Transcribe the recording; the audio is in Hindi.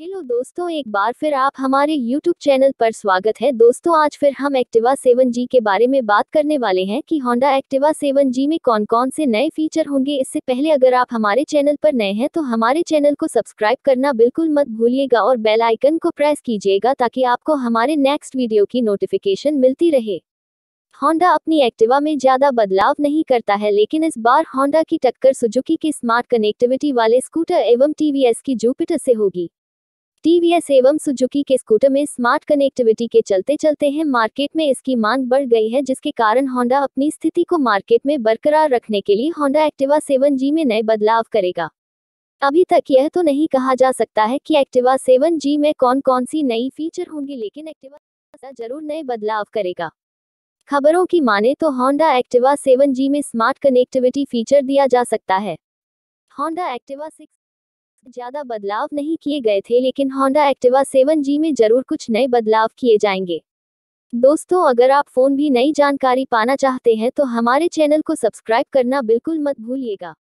हेलो दोस्तों एक बार फिर आप हमारे यूट्यूब चैनल पर स्वागत है दोस्तों आज फिर हम एक्टिवा सेवन जी के बारे में बात करने वाले हैं कि होंडा एक्टिवा सेवन जी में कौन कौन से नए फीचर होंगे इससे पहले अगर आप हमारे चैनल पर नए हैं तो हमारे चैनल को सब्सक्राइब करना बिल्कुल मत भूलिएगा और बेल आइकन को प्रेस कीजिएगा ताकि आपको हमारे नेक्स्ट वीडियो की नोटिफिकेशन मिलती रहे होंडा अपनी एक्टिवा में ज्यादा बदलाव नहीं करता है लेकिन इस बार होंडा की टक्कर सुजुकी के स्मार्ट कनेक्टिविटी वाले स्कूटर एवं टीवीएस की जुपिटर से होगी टीवीएस एवं सुजुकी के स्कूटर में स्मार्ट कनेक्टिविटी के चलते चलते हैं मार्केट में इसकी मांग बढ़ गई है जिसके कारण होंडा अपनी स्थिति को मार्केट में बरकरार रखने के लिए होंडा एक्टिवा सेवन जी में नए बदलाव करेगा अभी तक यह तो नहीं कहा जा सकता है कि एक्टिवा सेवन जी में कौन कौन सी नई फीचर होंगी लेकिन एक्टिवा जरूर नए बदलाव करेगा खबरों की माने तो होंडा एक्टिवा सेवन जी में स्मार्ट कनेक्टिविटी फीचर दिया जा सकता है होंडा एक्टिवा सिक्स ज्यादा बदलाव नहीं किए गए थे लेकिन होंडा एक्टिवा सेवन जी में जरूर कुछ नए बदलाव किए जाएंगे दोस्तों अगर आप फोन भी नई जानकारी पाना चाहते हैं तो हमारे चैनल को सब्सक्राइब करना बिल्कुल मत भूलिएगा